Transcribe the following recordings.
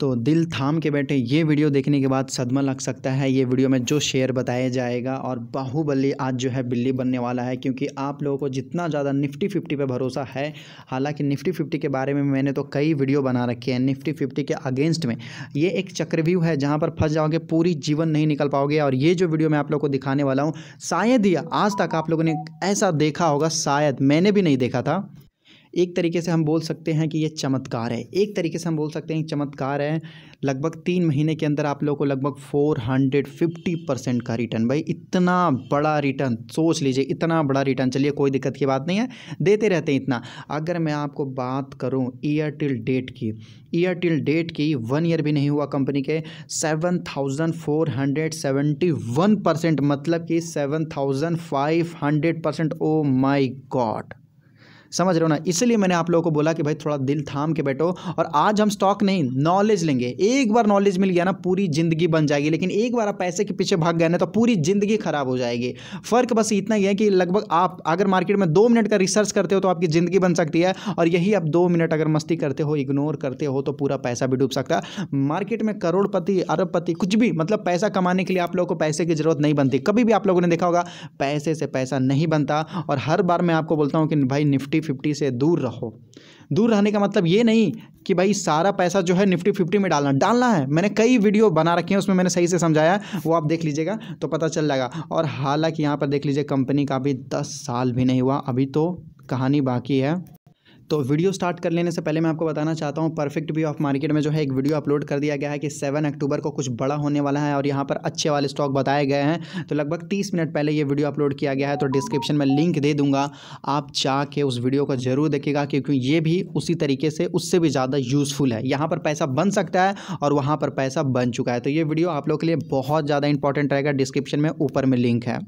तो दिल थाम के बैठे ये वीडियो देखने के बाद सदमा लग सकता है ये वीडियो में जो शेयर बताया जाएगा और बाहुबली आज जो है बिल्ली बनने वाला है क्योंकि आप लोगों को जितना ज़्यादा निफ्टी फिफ्टी पे भरोसा है हालांकि निफ्टी फिफ्टी के बारे में मैंने तो कई वीडियो बना रखे हैं निफ्टी फिफ्टी के अगेंस्ट में ये एक चक्रव्यू है जहाँ पर फंस जाओगे पूरी जीवन नहीं निकल पाओगे और ये जो वीडियो मैं आप लोग को दिखाने वाला हूँ शायद ही आज तक आप लोगों ने ऐसा देखा होगा शायद मैंने भी नहीं देखा था एक तरीके से हम बोल सकते हैं कि ये चमत्कार है एक तरीके से हम बोल सकते हैं चमत्कार है लगभग तीन महीने के अंदर आप लोगों को लगभग फोर हंड्रेड फिफ्टी परसेंट का रिटर्न भाई इतना बड़ा रिटर्न सोच लीजिए इतना बड़ा रिटर्न चलिए कोई दिक्कत की बात नहीं है देते रहते हैं इतना अगर मैं आपको बात करूँ एयरटेल डेट की एयरटेल डेट की वन ईयर भी नहीं हुआ कंपनी के seven thousand four hundred seventy one percent मतलब कि seven thousand five hundred percent oh my God समझ रहे हो ना इसलिए मैंने आप लोगों को बोला कि भाई थोड़ा दिल थाम के बैठो और आज हम स्टॉक नहीं नॉलेज लेंगे एक बार नॉलेज मिल गया ना पूरी ज़िंदगी बन जाएगी लेकिन एक बार आप पैसे के पीछे भाग गए ना तो पूरी ज़िंदगी ख़राब हो जाएगी फ़र्क बस इतना ही है कि लगभग आप अगर मार्केट में दो मिनट का रिसर्च करते हो तो आपकी ज़िंदगी बन सकती है और यही आप दो मिनट अगर मस्ती करते हो इग्नोर करते हो तो पूरा पैसा भी डूब सकता है मार्केट में करोड़पति अरबपति कुछ भी मतलब पैसा कमाने के लिए आप लोगों को पैसे की ज़रूरत नहीं बनती कभी भी आप लोगों ने देखा होगा पैसे से पैसा नहीं बनता और हर बार मैं आपको बोलता हूँ कि भाई निफ्टी निफ्टी फिफ्टी से दूर रहो दूर रहने का मतलब ये नहीं कि भाई सारा पैसा जो है निफ्टी फिफ्टी में डालना डालना है मैंने कई वीडियो बना रखे हैं उसमें मैंने सही से समझाया वो आप देख लीजिएगा तो पता चल जाएगा और हालांकि यहाँ पर देख लीजिए कंपनी का अभी दस साल भी नहीं हुआ अभी तो कहानी बाकी है तो वीडियो स्टार्ट कर लेने से पहले मैं आपको बताना चाहता हूँ परफेक्ट व्यू ऑफ मार्केट में जो है एक वीडियो अपलोड कर दिया गया है कि सेवन अक्टूबर को कुछ बड़ा होने वाला है और यहाँ पर अच्छे वाले स्टॉक बताए गए हैं तो लगभग तीस मिनट पहले ये वीडियो अपलोड किया गया है तो डिस्क्रिप्शन में लिंक दे दूँगा आप जाके उस वीडियो को ज़रूर देखेगा क्योंकि ये भी उसी तरीके से उससे भी ज़्यादा यूज़फुल है यहाँ पर पैसा बन सकता है और वहाँ पर पैसा बन चुका है तो ये वीडियो आप लोग के लिए बहुत ज़्यादा इंपॉर्टेंट रहेगा डिस्क्रिप्शन में ऊपर में लिंक है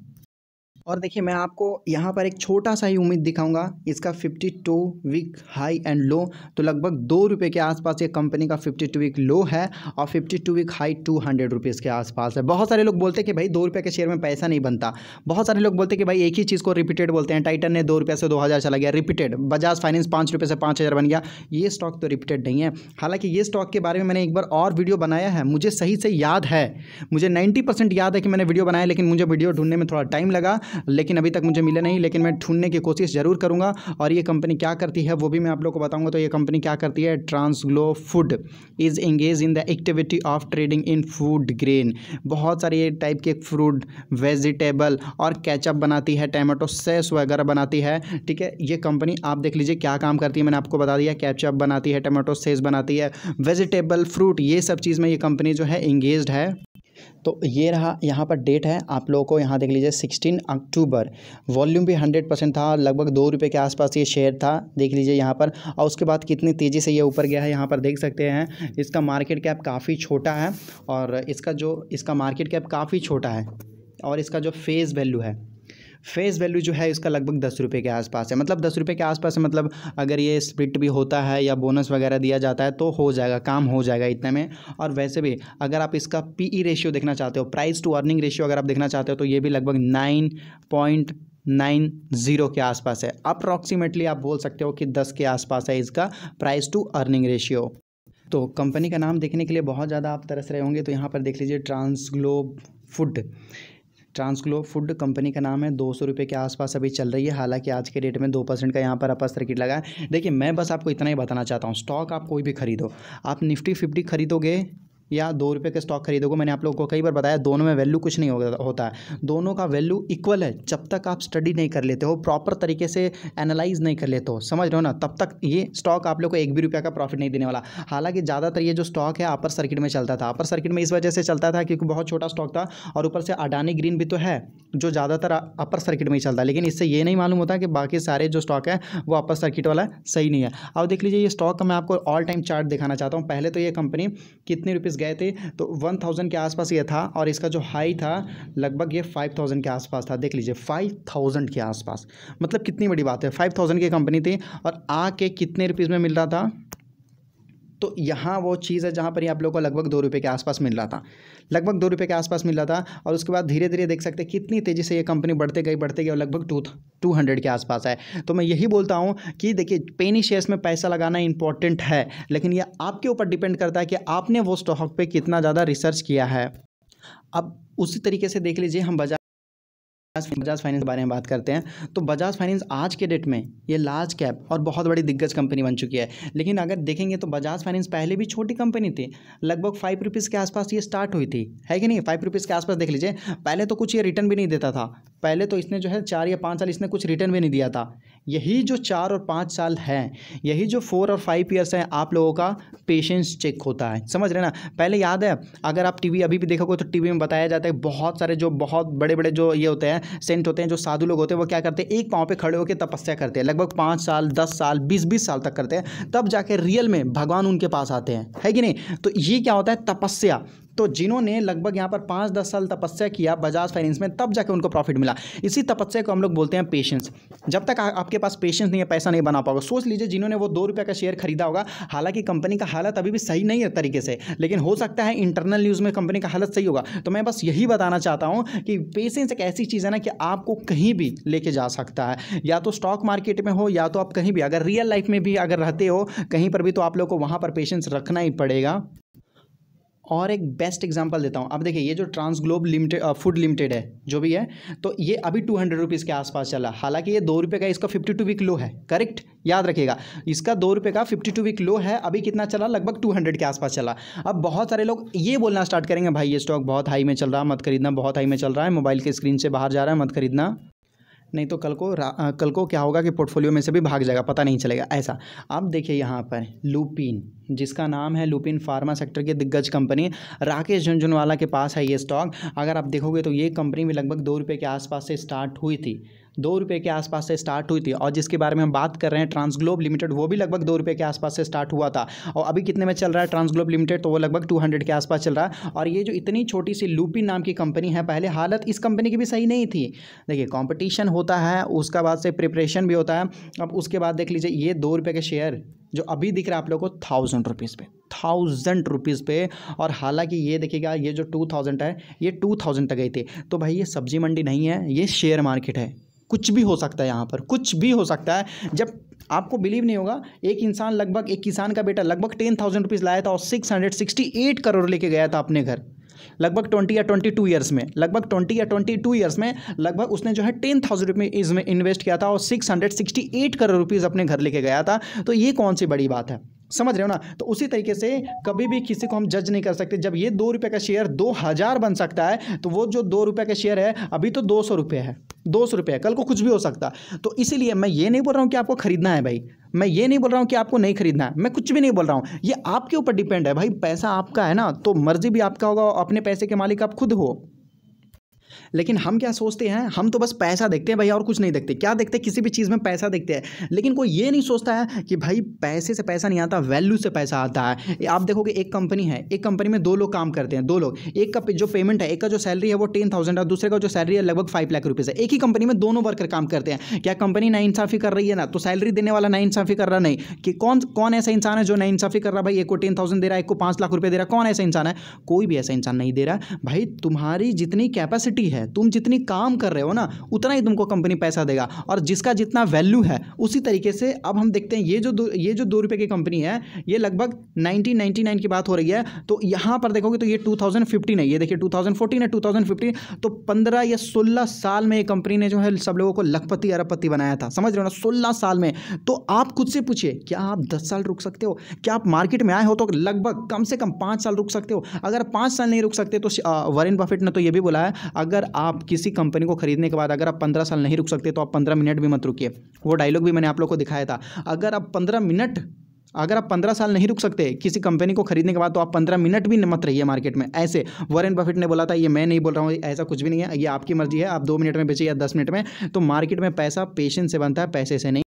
और देखिए मैं आपको यहाँ पर एक छोटा सा ही उम्मीद दिखाऊंगा इसका 52 वीक हाई एंड लो तो लगभग दो रुपये के आसपास ये कंपनी का 52 वीक लो है और 52 week high two hundred rupees के आसपास है बहुत सारे लोग बोलते हैं कि भाई दो रुपये के शेयर में पैसा नहीं बनता बहुत सारे लोग बोलते हैं कि भाई एक ही चीज़ को रिपीटेड बोलते हैं टाइटन ने दो रुपये से दो हज़ार चला गया रिपीटेड बजाज फाइनेंस पाँच रुपये से पाँच हज़ार बन गया ये स्टॉक तो रिपीटेड नहीं है हालांकि ये स्टॉक के बारे में मैंने एक बार और वीडियो बनाया है मुझे सही से याद है मुझे नाइन्टी याद है कि मैंने वीडियो बनाया लेकिन मुझे वीडियो ढूंढने में थोड़ा टाइम लगा लेकिन अभी तक मुझे मिले नहीं लेकिन मैं ढूंढने की कोशिश ज़रूर करूँगा और ये कंपनी क्या करती है वो भी मैं आप लोग को बताऊँगा तो ये कंपनी क्या करती है Transglobe food is engage in the activity of trading in food grain बहुत सारे टाइप के फ्रूट वेजिटेबल और कैचअप बनाती है टमाटो सेस वगैरह बनाती है ठीक है ये कंपनी आप देख लीजिए क्या काम करती है मैंने आपको बता दिया कैचअप बनाती है टमाटो सेस बनाती है वेजिटेबल फ्रूट ये सब चीज़ में ये कंपनी जो है इंगेज है तो ये रहा यहाँ पर डेट है आप लोगों को यहाँ देख लीजिए सिक्सटीन अक्टूबर वॉल्यूम भी हंड्रेड परसेंट था लगभग दो रुपये के आसपास ये शेयर था देख लीजिए यहाँ पर और उसके बाद कितनी तेज़ी से ये ऊपर गया है यहाँ पर देख सकते हैं इसका मार्केट कैप काफ़ी छोटा है और इसका जो इसका मार्केट कैप काफ़ी छोटा है और इसका जो फेस वैल्यू है फेस वैल्यू जो है इसका लगभग दस रुपये के आसपास है मतलब दस रुपये के आसपास है मतलब अगर ये स्प्लिट भी होता है या बोनस वगैरह दिया जाता है तो हो जाएगा काम हो जाएगा इतने में और वैसे भी अगर आप इसका पी ई रेशियो देखना चाहते हो प्राइस टू अर्निंग रेशियो अगर आप देखना चाहते हो तो ये भी लगभग नाइन पॉइंट नाइन ज़ीरो के आसपास है अप्रॉक्सीमेटली आप बोल सकते हो कि दस के आसपास है इसका प्राइस टू अर्निंग रेशियो तो कंपनी का नाम देखने के लिए बहुत ज़्यादा आप तरस रहे होंगे तो यहाँ पर देख लीजिए Transglobe food Transglobe food company का नाम है दो सौ रुपये के आसपास अभी चल रही है हालांकि आज के डेट में दो परसेंट का यहाँ पर अपर सर्किट लगा है देखिए मैं बस आपको इतना ही बताना चाहता हूँ स्टॉक आप कोई भी खरीदो आप निफ्टी फिफ्टी खरीदोगे या दो रुपये का स्टॉक खरीदोगे मैंने आप लोगों को कई बार बताया दोनों में वैल्यू कुछ नहीं होता है दोनों का वैल्यू इक्वल है जब तक आप स्टडी नहीं कर लेते हो प्रॉपर तरीके से एनालाइज नहीं कर लेते हो समझ रहे हो ना तब तक ये स्टॉक आप लोग को एक भी रुपया का प्रॉफिट नहीं देने वाला हालांकि ज़्यादातर ये जो स्टॉक है अपर सर्किट में चलता था अपर सर्किट में इस वजह से चलता था क्योंकि बहुत छोटा स्टॉक था और ऊपर से अडानी ग्रीन भी तो है जो ज़्यादातर अपर सर्किट में ही चलता है लेकिन इससे ये नहीं मालूम होता कि बाकी सारे जो स्टॉक है वो अपर सर्किट वाला सही नहीं है अब देख लीजिए ये स्टॉक का मैं आपको ऑल टाइम चार्ट दिखाना चाहता हूँ पहले तो ये कंपनी कितने रुपीज़ गए थे तो वन थाउजेंड के आसपास ये था और इसका जो हाई था लगभग ये फाइव थाउजेंड के आसपास था देख लीजिए फाइव थाउजेंड के आसपास मतलब कितनी बड़ी बात है फाइव थाउजेंड की कंपनी थी और आके कितने रुपीज़ में मिल रहा था तो यहाँ वो चीज़ है जहाँ पर आप लोगों को लगभग दो रुपये के आसपास मिल रहा था लगभग दो रुपये के आसपास मिल रहा था और उसके बाद धीरे धीरे देख सकते कितनी तेज़ी से ये कंपनी बढ़ते गई बढ़ते गई और लगभग टू टू हंड्रेड के आसपास है तो मैं यही बोलता हूँ कि देखिए पेनी शेयर्स में पैसा लगाना इंपॉर्टेंट है लेकिन ये आपके ऊपर डिपेंड करता है कि आपने वो स्टॉक पर कितना ज़्यादा रिसर्च किया है अब उसी तरीके से देख लीजिए हम बाजार बजाज फाइनेंस के बारे में बात करते हैं तो बजाज फाइनेंस आज के डेट में ये लार्ज कैप और बहुत बड़ी दिग्गज कंपनी बन चुकी है लेकिन अगर देखेंगे तो बजाज फाइनेंस पहले भी छोटी कंपनी थी लगभग फाइव रुपीज़ के आसपास ये स्टार्ट हुई थी है कि नहीं फाइव रुपीज़ के आसपास देख लीजिए पहले तो कुछ ये रिटर्न भी नहीं देता था पहले तो इसने जो है चार या पाँच साल इसने कुछ रिटर्न भी नहीं दिया था यही जो चार और पाँच साल हैं यही जो फोर और फाइव ईयर्स हैं आप लोगों का पेशेंस चेक होता है समझ रहे ना पहले याद है अगर आप टीवी अभी भी देखोगे तो टीवी में बताया जाता है बहुत सारे जो बहुत बड़े बड़े जो ये होते हैं सेंट होते हैं जो साधु लोग होते हैं वो क्या करते हैं एक पाँव पर खड़े होकर तपस्या करते हैं लगभग पाँच साल दस साल बीस बीस साल तक करते हैं तब जाके रियल में भगवान उनके पास आते हैं है कि नहीं तो ये क्या होता है तपस्या तो जिन्होंने लगभग यहाँ पर पाँच दस साल तपस्या किया बजाज फाइनेंस में तब जाके उनको प्रॉफिट मिला इसी तपस्या को हम लोग बोलते हैं पेशेंस जब तक आपके पास पेशेंस नहीं है पैसा नहीं बना पाओगे सोच लीजिए जिन्होंने वो दो रुपये का शेयर खरीदा होगा हालांकि कंपनी का हालत अभी भी सही नहीं है तरीके से लेकिन हो सकता है इंटरनल न्यूज़ में कंपनी का हालत सही होगा तो मैं बस यही बताना चाहता हूँ कि पेशेंस एक ऐसी चीज़ है ना कि आपको कहीं भी लेके जा सकता है या तो स्टॉक मार्केट में हो या तो आप कहीं भी अगर रियल लाइफ में भी अगर रहते हो कहीं पर भी तो आप लोग को वहाँ पर पेशेंस रखना ही पड़ेगा और एक बेस्ट एग्जांपल देता हूँ अब देखिए ये जो Transglobe limited food limited है जो भी है तो ये अभी टू हंड्रेड रुपीज़ के आसपास चला हालांकि ये दो रुपये का इसका फिफ्टी टू वीक लो है करेक्ट याद रखिएगा इसका दो रुपये का फिफ्टी टू वीक लो है अभी कितना चला लगभग टू हंड्रेड के आसपास चला अब बहुत सारे लोग ये बोलना स्टार्ट करेंगे भाई ये स्टॉक बहुत हाई में चल रहा है मत खरीदना बहुत हाई में चल रहा है मोबाइल के स्क्रीन से बाहर जा रहा है मत खरीदना नहीं तो कल को कल को क्या होगा कि पोर्टफोलियो में से भी भाग जाएगा पता नहीं चलेगा ऐसा अब देखिए यहाँ पर लूपिन जिसका नाम है लुपिन फार्मा सेक्टर की दिग्गज कंपनी राकेश झुंझुनवाला के पास है ये स्टॉक अगर आप देखोगे तो ये कंपनी भी लगभग दो रुपये के आसपास से स्टार्ट हुई थी दो रुपये के आसपास से स्टार्ट हुई थी और जिसके बारे में हम बात कर रहे हैं ट्रांसग्लोब लिमिटेड वो भी लगभग दो रुपये के आसपास से स्टार्ट हुआ था और अभी कितने में चल रहा है ट्रांसग्लोब लिमिटेड तो वो लगभग टू हंड्रेड के आसपास चल रहा है और ये जो इतनी छोटी सी लूपी नाम की कंपनी है पहले हालत इस कंपनी की भी सही नहीं थी देखिए कॉम्पिटिशन होता है उसका बाद से प्रिपरेशन भी होता है अब उसके बाद देख लीजिए ये दो रुपये के शेयर जो अभी दिख रहा है आप लोगों को थाउजेंड रुपीज़ पे थाउजेंड रुपीज़ पे और हालांकि ये देखिएगा ये जो टू थाउजेंड है ये टू थाउजेंड तक गई थी तो भाई ये सब्जी मंडी नहीं है ये शेयर मार्केट है कुछ भी हो सकता है यहाँ पर कुछ भी हो सकता है जब आपको बिलीव नहीं होगा एक इंसान लगभग एक किसान का बेटा लगभग टेन थाउजेंड रुपीज़ लाया था और six hundred sixty eight crore लेके गया था अपने घर लगभग ट्वेंटी या ट्वेंटी टू ईयर्स में लगभग ट्वेंटी या ट्वेंटी टू ईयर्स में लगभग उसने जो है टेन थाउजेंड रुपीज़ में इन्वेस्ट किया था और six hundred sixty eight crore rupees अपने घर लेके गया था तो ये कौन सी बड़ी बात है समझ रहे हो ना तो उसी तरीके से कभी भी किसी को हम जज नहीं कर सकते जब ये दो रुपये का शेयर दो हज़ार बन सकता है तो वो जो दो रुपये का शेयर है अभी तो दो सौ रुपये है दो सौ रुपये कल को कुछ भी हो सकता तो इसीलिए मैं ये नहीं बोल रहा हूँ कि आपको खरीदना है भाई मैं ये नहीं बोल रहा हूँ कि आपको नहीं खरीदना है मैं कुछ भी नहीं बोल रहा हूँ ये आपके ऊपर डिपेंड है भाई पैसा आपका है ना तो मर्जी भी आपका होगा अपने पैसे के मालिक आप खुद हो लेकिन हम क्या सोचते हैं हम तो बस पैसा देखते हैं भाई और कुछ नहीं देखते क्या देखते हैं किसी भी चीज़ में पैसा देखते हैं लेकिन कोई ये नहीं सोचता है कि भाई पैसे से पैसा नहीं आता वैल्यू से पैसा आता है आप देखोगे एक कंपनी है एक कंपनी में दो लोग काम करते हैं दो लोग एक का जो पेमेंट है एक का जो सैलरी है वो टेन थाउजेंड है दूसरे का जो सैलरी है लगभग फाइव लाख रुपीज़ है एक ही कंपनी में दोनों वर्कर काम करते हैं क्या कंपनी ना इंसाफी कर रही है ना तो सैलरी देने वाला ना इंसाफी कर रहा नहीं कि कौन कौन ऐसा इंसान है जो ना इंसाफी कर रहा भाई एक को टेन थाउजेंड दे रहा है एक को पाँच लाख रुपये दे रहा है कौन ऐसा इंसान है कोई भी ऐसा इंसान नहीं दे रहा भाई तुम्हारी जितनी कैपेसिटी क्वालिटी है तुम जितनी काम कर रहे हो ना उतना ही तुमको कंपनी पैसा देगा और जिसका जितना वैल्यू है उसी तरीके से अब हम देखते हैं ये जो ये जो दो रुपये की कंपनी है ये लगभग नाइनटीन की बात हो रही है तो यहाँ पर देखोगे तो ये टू है ये देखिए टू है टू तो पंद्रह या सोलह साल में ये कंपनी ने जो है सब लोगों को लखपति अरबपति बनाया था समझ रहे हो ना सोलह साल में तो आप खुद से पूछिए क्या आप दस साल रुक सकते हो क्या आप मार्केट में आए हो तो लगभग कम से कम पाँच साल रुक सकते हो अगर पाँच साल नहीं रुक सकते तो वरिन बफेट ने तो ये भी बोला है अग, अगर आप किसी कंपनी को खरीदने के बाद अगर आप पंद्रह साल नहीं रुक सकते तो आप पंद्रह मिनट भी मत रुकिए वो डायलॉग भी मैंने आप लोग को दिखाया था अगर आप पंद्रह मिनट अगर आप पंद्रह साल नहीं रुक सकते किसी कंपनी को खरीदने के बाद तो आप पंद्रह मिनट भी मत रहिए मार्केट में ऐसे वॉरेन बफेट ने बोला था ये मैं नहीं बोल रहा हूँ ऐसा कुछ भी नहीं है ये आपकी मर्जी है आप दो मिनट में बेचिए या दस मिनट में तो मार्केट में पैसा पेशेंस से बनता है पैसे से नहीं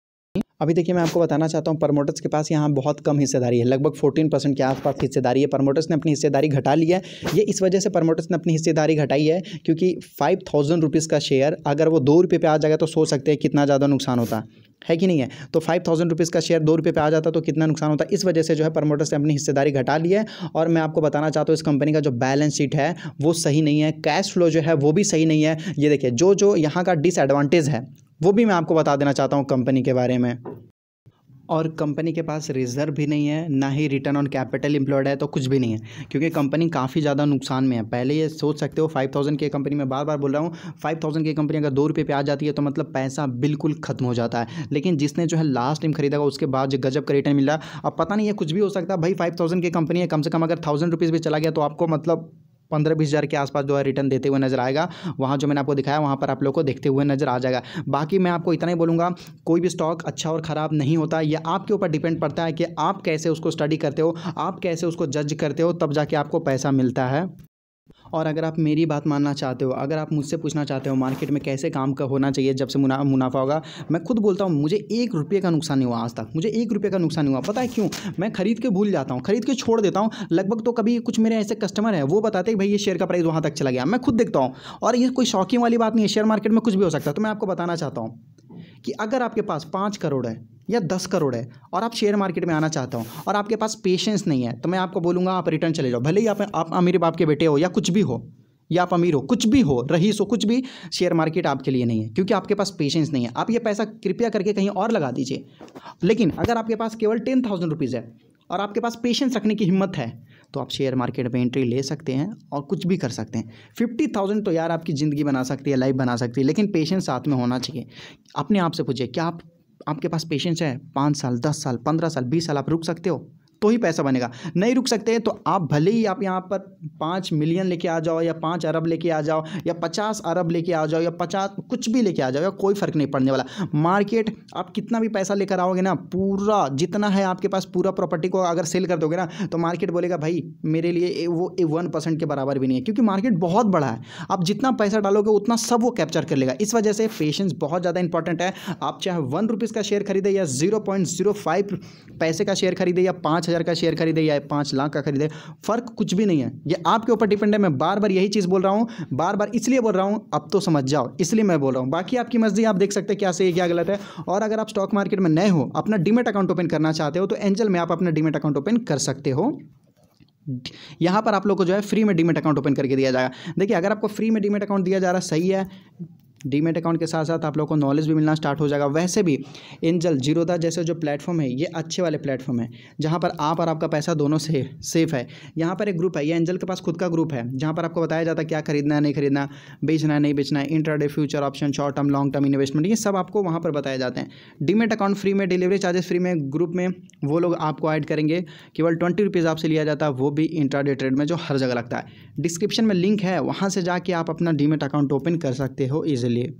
अभी देखिए मैं आपको बताना चाहता हूँ प्रमोटर्स के पास यहाँ बहुत कम हिस्सेदारी है लगभग फोर्टीन परसेंट के आसपास हिस्सेदारी है प्रमोटर्स ने अपनी हिस्सेदारी घटा ली है ये इस वजह से प्रमोटर्स ने अपनी हिस्सेदारी घटाई है क्योंकि फाइव थाउजेंड रुपीज़ का शेयर अगर वो दो रुपये पर आ जाएगा तो सोच सकते हैं कितना ज़्यादा नुकसान होता है है कि नहीं है तो फाइव थाउजेंड रुपीज़ का शेयर दो रुपये पे आ जाता तो कितना नुकसान होता इस वजह से जो है प्रमोटर्स ने अपनी हिस्सेदारी घटा ली है और मैं आपको बताना चाहता हूँ इस कंपनी का जो बैलेंस शीट है वो सही नहीं है कैश फ्लो जो है वो भी सही नहीं है ये देखिए जो जो यहाँ का डिसएडवांटेज है वो भी मैं आपको बता देना चाहता हूँ कंपनी के बारे में और कंपनी के पास रिजर्व भी नहीं है ना ही रिटर्न ऑन कैपिटल इंप्लॉयड है तो कुछ भी नहीं है क्योंकि कंपनी काफ़ी ज़्यादा नुकसान में है पहले ये सोच सकते हो फाइव थाउजेंड की कंपनी में बार बार बोल रहा हूँ फाइव थाउजेंड की कंपनी अगर दो रुपये पे आ जाती है तो मतलब पैसा बिल्कुल खत्म हो जाता है लेकिन जिसने जो है लास्ट टाइम खरीदा उसके बाद जो गजब का रिटर्न मिला अब पता नहीं है कुछ भी हो सकता है भाई फाइव थाउजेंड की कंपनी है कम से कम अगर थाउजेंड रुपीज़ भी चला गया तो आपको मतलब पंद्रह बीस हज़ार के आसपास जो है रिटर्न देते हुए नजर आएगा वहाँ जो मैंने आपको दिखाया वहाँ पर आप लोग को देखते हुए नजर आ जाएगा बाकी मैं आपको इतना ही बोलूँगा कोई भी स्टॉक अच्छा और ख़राब नहीं होता यह आपके ऊपर डिपेंड पड़ता है कि आप कैसे उसको स्टडी करते हो आप कैसे उसको जज करते हो तब जाके आपको पैसा मिलता है और अगर आप मेरी बात मानना चाहते हो अगर आप मुझसे पूछना चाहते हो मार्केट में कैसे काम का होना चाहिए जब से मुना मुनाफा होगा मैं खुद बोलता हूँ मुझे एक रुपये का नुकसान नहीं हुआ आज तक मुझे एक रुपये का नुकसान नहीं हुआ पता है क्यों मैं खरीद के भूल जाता हूँ खरीद के छोड़ देता हूँ लगभग तो कभी कुछ मेरे ऐसे कस्टमर हैं वो बताते हैं भाई ये शेयर का प्राइस वहाँ तक चला गया मैं खुद देखता हूँ और ये कोई शौकिंग वाली बात नहीं है शेयर मार्केट में कुछ भी हो सकता है तो मैं आपको बताना चाहता हूँ कि अगर आपके पास पाँच करोड़ है या दस करोड़ है और आप शेयर मार्केट में आना चाहते हो और आपके पास पेशेंस नहीं है तो मैं आपको बोलूँगा आप रिटर्न चले जाओ भले ही आप, आप अमीर बाप के बेटे हो या कुछ भी हो या आप अमीर हो कुछ भी हो रहीस हो कुछ भी शेयर मार्केट आपके लिए नहीं है क्योंकि आपके पास पेशेंस नहीं है आप ये पैसा कृपया करके कहीं और लगा दीजिए लेकिन अगर आपके पास केवल टेन थाउजेंड रुपीज़ है और आपके पास पेशेंस रखने की हिम्मत है तो आप शेयर मार्केट में एंट्री ले सकते हैं और कुछ भी कर सकते हैं फिफ्टी थाउजेंड तो यार आपकी ज़िंदगी बना सकती है लाइफ बना सकती है लेकिन पेशेंस साथ में होना चाहिए अपने आप से पूछिए क्या आप आपके पास पेशेंस है पाँच साल दस साल पंद्रह साल बीस साल आप रुक सकते हो तो ही पैसा बनेगा नहीं रुक सकते तो आप भले ही आप यहाँ पर पाँच मिलियन लेके आ जाओ या पाँच अरब लेके आ जाओ या पचास अरब लेके आ जाओ या पचास कुछ भी लेके आ जाओ या कोई फ़र्क नहीं पड़ने वाला मार्केट आप कितना भी पैसा लेकर आओगे ना पूरा जितना है आपके पास पूरा प्रॉपर्टी को अगर सेल कर दोगे ना तो मार्केट बोलेगा भाई मेरे लिए वो वन परसेंट के बराबर भी नहीं है क्योंकि मार्केट बहुत बड़ा है आप जितना पैसा डालोगे उतना सब वो कैप्चर कर लेगा इस वजह से पेशेंस बहुत ज़्यादा इंपॉर्टेंट है आप चाहे वन रुपीज़ का शेयर खरीदे या जीरो पॉइंट जीरो फाइव पैसे का शेयर खरीदे या पाँच हज़ार का शेयर खरीदे या पाँच लाख का खरीदे फ़र्क कुछ भी नहीं है ये आपके ऊपर डिपेंड है मैं बार बार यही चीज़ बोल रहा हूँ बार बार इसलिए बोल रहा हूँ अब तो समझ जाओ इसलिए मैं बोल रहा हूँ बाकी आपकी मर्जी आप देख सकते हैं क्या सही क्या गलत है और अगर आप स्टॉक मार्केट में नए हो अपना डिमेट अकाउंट ओपन करना चाहते हो तो एंजल में आप अपना डिमेट अकाउंट ओपन कर सकते हो यहाँ पर आप लोग को जो है फ्री में डीमेट अकाउंट ओपन करके दिया जाएगा देखिए अगर आपको फ्री में डीमेट अकाउंट दिया जा रहा सही है डीमेट अकाउंट के साथ साथ आप लोग को नॉलेज भी मिलना स्टार्ट हो जाएगा वैसे भी एंजल जीरोदा जैसे जो प्लेटफॉर्म है ये अच्छे वाले प्लेटफॉर्म है जहाँ पर आप और आपका पैसा दोनों से सेफ है यहाँ पर एक ग्रुप है ये एंजल के पास खुद का ग्रुप है जहाँ पर आपको बताया जाता है क्या खरीदना है नहीं खरीदना बेचना है नहीं बेचना है intraday future option short term long term investment ये सब आपको वहाँ पर बताए जाते हैं डीमेट अकाउंट फ्री में डिलीवरी चार्जेस फ्री में ग्रुप में वो लोग आपको ऐड करेंगे केवल ट्वेंटी रुपीज़ आपसे लिया जाता है वो भी इंटरडे ट्रेड में जो हर जगह लगता है डिस्क्रिप्शन में लिंक है वहाँ से जाके आप अपना डीमेट अकाउंट ओपन कर सकते हो ईजिली ли